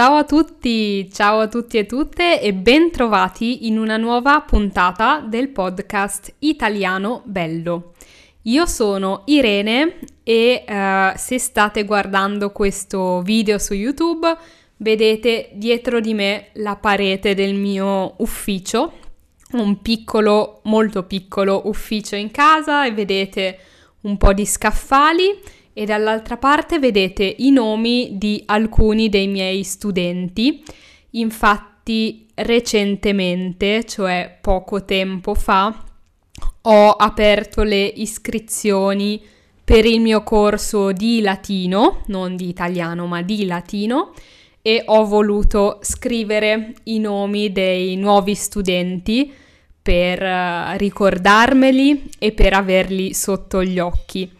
Ciao a tutti, ciao a tutti e tutte e bentrovati in una nuova puntata del podcast Italiano Bello. Io sono Irene e uh, se state guardando questo video su YouTube vedete dietro di me la parete del mio ufficio, un piccolo, molto piccolo ufficio in casa e vedete un po' di scaffali e dall'altra parte vedete i nomi di alcuni dei miei studenti. Infatti recentemente, cioè poco tempo fa, ho aperto le iscrizioni per il mio corso di latino, non di italiano ma di latino, e ho voluto scrivere i nomi dei nuovi studenti per eh, ricordarmeli e per averli sotto gli occhi.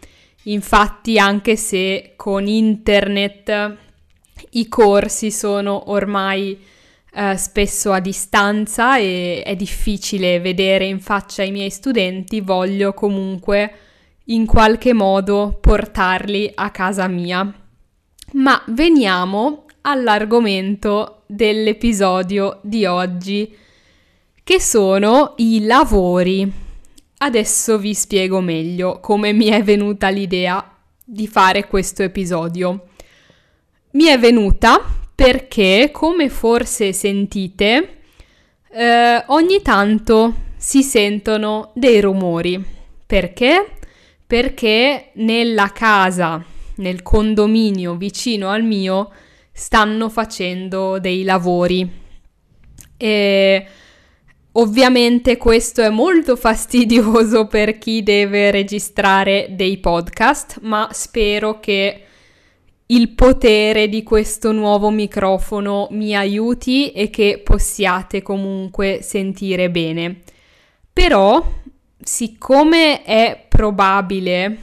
Infatti, anche se con internet i corsi sono ormai eh, spesso a distanza e è difficile vedere in faccia i miei studenti, voglio comunque in qualche modo portarli a casa mia. Ma veniamo all'argomento dell'episodio di oggi, che sono i lavori. Adesso vi spiego meglio come mi è venuta l'idea di fare questo episodio. Mi è venuta perché, come forse sentite, eh, ogni tanto si sentono dei rumori. Perché? Perché nella casa, nel condominio vicino al mio, stanno facendo dei lavori. E Ovviamente questo è molto fastidioso per chi deve registrare dei podcast, ma spero che il potere di questo nuovo microfono mi aiuti e che possiate comunque sentire bene. Però, siccome è probabile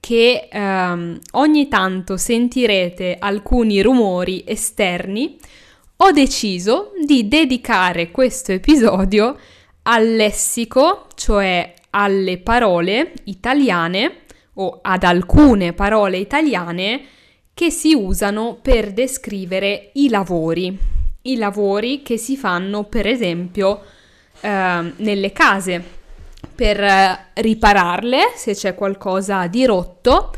che ehm, ogni tanto sentirete alcuni rumori esterni, ho deciso di dedicare questo episodio al lessico, cioè alle parole italiane o ad alcune parole italiane che si usano per descrivere i lavori, i lavori che si fanno per esempio eh, nelle case per ripararle se c'è qualcosa di rotto,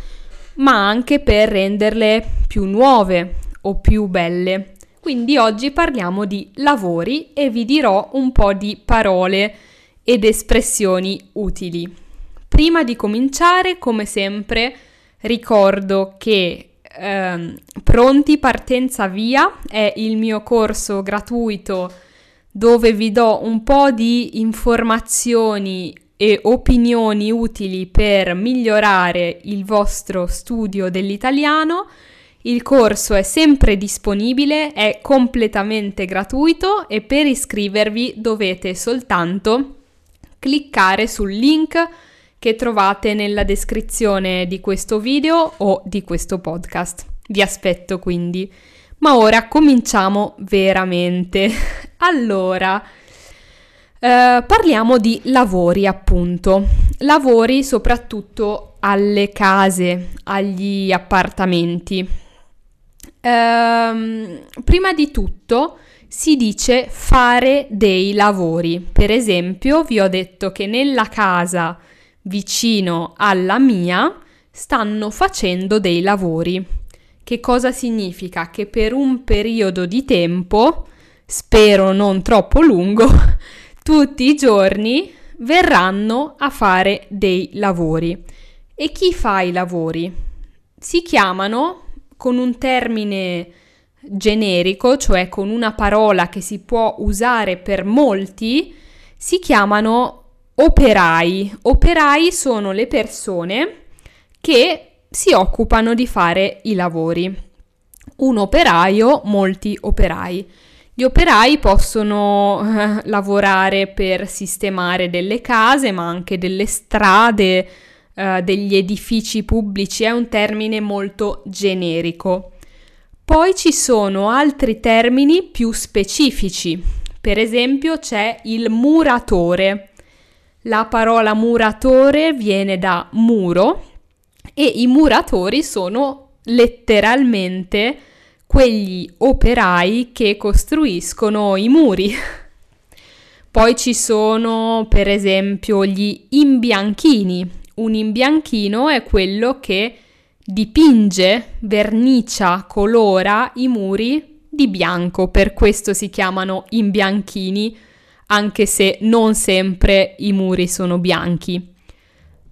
ma anche per renderle più nuove o più belle. Quindi oggi parliamo di lavori e vi dirò un po' di parole ed espressioni utili. Prima di cominciare, come sempre, ricordo che ehm, Pronti Partenza Via è il mio corso gratuito dove vi do un po' di informazioni e opinioni utili per migliorare il vostro studio dell'italiano il corso è sempre disponibile, è completamente gratuito e per iscrivervi dovete soltanto cliccare sul link che trovate nella descrizione di questo video o di questo podcast. Vi aspetto quindi. Ma ora cominciamo veramente. allora, eh, parliamo di lavori appunto. Lavori soprattutto alle case, agli appartamenti ehm, prima di tutto si dice fare dei lavori. Per esempio, vi ho detto che nella casa vicino alla mia stanno facendo dei lavori. Che cosa significa? Che per un periodo di tempo, spero non troppo lungo, tutti i giorni verranno a fare dei lavori. E chi fa i lavori? Si chiamano con un termine generico, cioè con una parola che si può usare per molti, si chiamano operai. Operai sono le persone che si occupano di fare i lavori. Un operaio, molti operai. Gli operai possono eh, lavorare per sistemare delle case, ma anche delle strade, eh, degli edifici pubblici è un termine molto generico. Poi ci sono altri termini più specifici, per esempio c'è il muratore. La parola muratore viene da muro e i muratori sono letteralmente quegli operai che costruiscono i muri. Poi ci sono per esempio gli imbianchini, un imbianchino è quello che dipinge, vernicia, colora i muri di bianco, per questo si chiamano imbianchini, anche se non sempre i muri sono bianchi.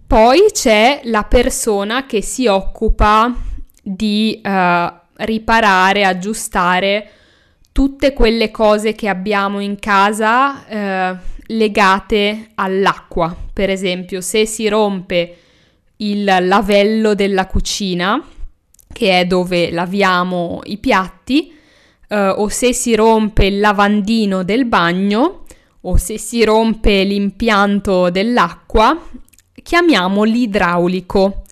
Poi c'è la persona che si occupa di eh, riparare, aggiustare tutte quelle cose che abbiamo in casa, eh, legate all'acqua. Per esempio, se si rompe il lavello della cucina, che è dove laviamo i piatti, eh, o se si rompe il lavandino del bagno, o se si rompe l'impianto dell'acqua, chiamiamo l'idraulico.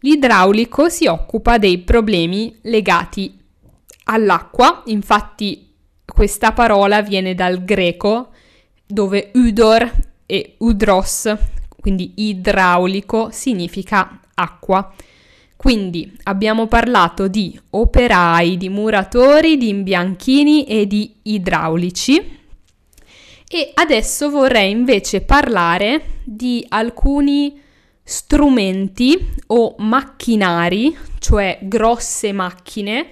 L'idraulico si occupa dei problemi legati all'acqua, infatti questa parola viene dal greco dove Udor e Udros, quindi idraulico, significa acqua. Quindi abbiamo parlato di operai, di muratori, di imbianchini e di idraulici. E adesso vorrei invece parlare di alcuni strumenti o macchinari, cioè grosse macchine,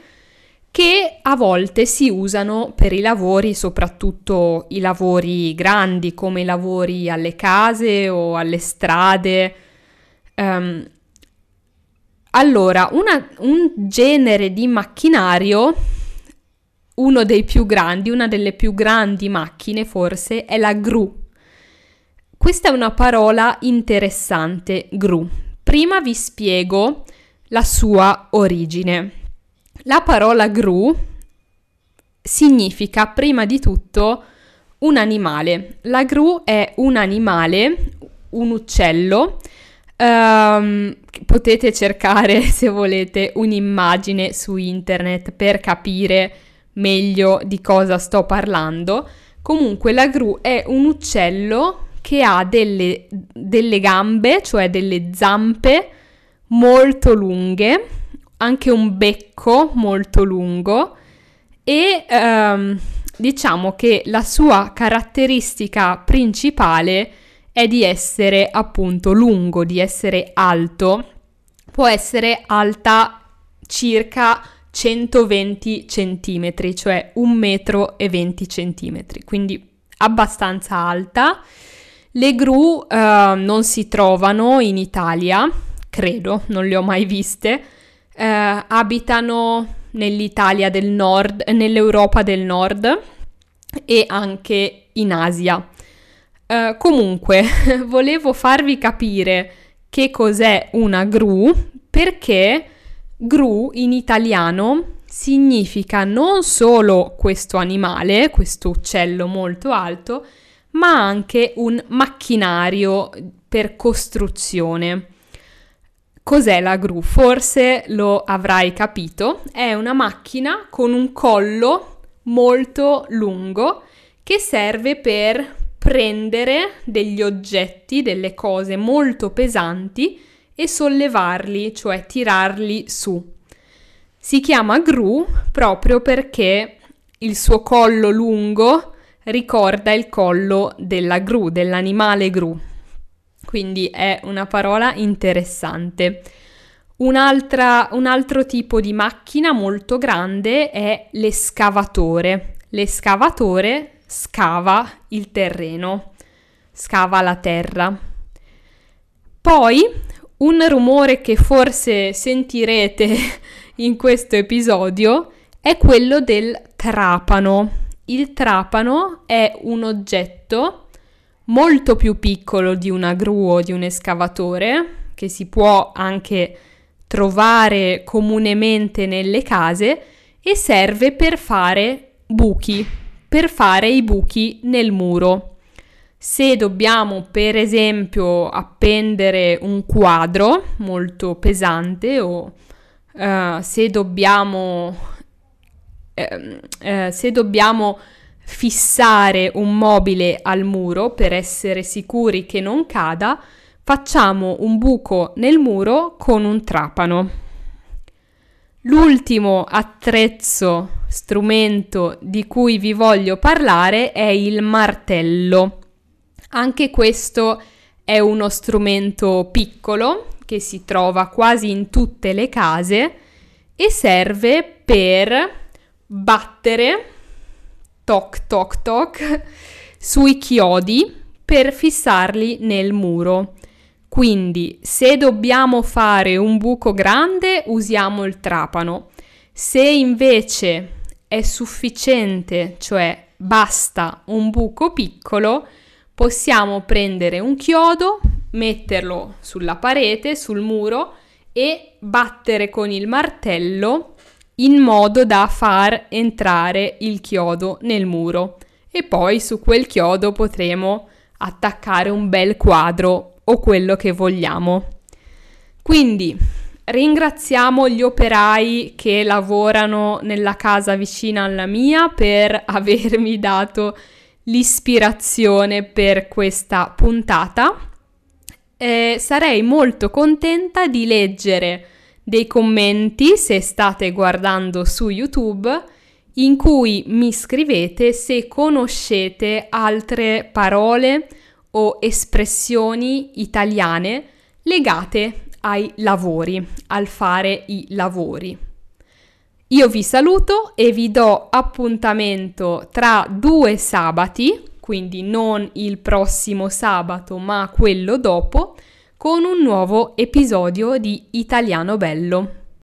che a volte si usano per i lavori, soprattutto i lavori grandi come i lavori alle case o alle strade. Um, allora, una, un genere di macchinario, uno dei più grandi, una delle più grandi macchine forse, è la gru. Questa è una parola interessante, gru. Prima vi spiego la sua origine. La parola gru significa prima di tutto un animale. La gru è un animale, un uccello. Um, potete cercare, se volete, un'immagine su internet per capire meglio di cosa sto parlando. Comunque la gru è un uccello che ha delle, delle gambe, cioè delle zampe molto lunghe anche un becco molto lungo e ehm, diciamo che la sua caratteristica principale è di essere appunto lungo, di essere alto, può essere alta circa 120 centimetri, cioè metro e 20 centimetri, quindi abbastanza alta. Le gru eh, non si trovano in Italia, credo, non le ho mai viste, eh, abitano nell'Italia del nord, nell'Europa del nord e anche in Asia. Eh, comunque, volevo farvi capire che cos'è una gru perché gru in italiano significa non solo questo animale, questo uccello molto alto, ma anche un macchinario per costruzione. Cos'è la gru? Forse lo avrai capito, è una macchina con un collo molto lungo che serve per prendere degli oggetti, delle cose molto pesanti e sollevarli, cioè tirarli su. Si chiama gru proprio perché il suo collo lungo ricorda il collo della gru, dell'animale gru quindi è una parola interessante. un altro tipo di macchina molto grande è l'escavatore. L'escavatore scava il terreno, scava la terra. Poi un rumore che forse sentirete in questo episodio è quello del trapano. Il trapano è un oggetto molto più piccolo di una gru o di un escavatore, che si può anche trovare comunemente nelle case, e serve per fare buchi, per fare i buchi nel muro. Se dobbiamo per esempio appendere un quadro molto pesante o uh, se dobbiamo, eh, eh, se dobbiamo ehm, eh, fissare un mobile al muro per essere sicuri che non cada, facciamo un buco nel muro con un trapano. L'ultimo attrezzo, strumento di cui vi voglio parlare è il martello. Anche questo è uno strumento piccolo che si trova quasi in tutte le case e serve per battere toc toc toc sui chiodi per fissarli nel muro. Quindi, se dobbiamo fare un buco grande, usiamo il trapano. Se invece è sufficiente, cioè basta un buco piccolo, possiamo prendere un chiodo, metterlo sulla parete, sul muro e battere con il martello in modo da far entrare il chiodo nel muro e poi su quel chiodo potremo attaccare un bel quadro o quello che vogliamo. Quindi ringraziamo gli operai che lavorano nella casa vicina alla mia per avermi dato l'ispirazione per questa puntata. Eh, sarei molto contenta di leggere dei commenti se state guardando su YouTube in cui mi scrivete se conoscete altre parole o espressioni italiane legate ai lavori, al fare i lavori. Io vi saluto e vi do appuntamento tra due sabati, quindi non il prossimo sabato ma quello dopo, con un nuovo episodio di Italiano Bello.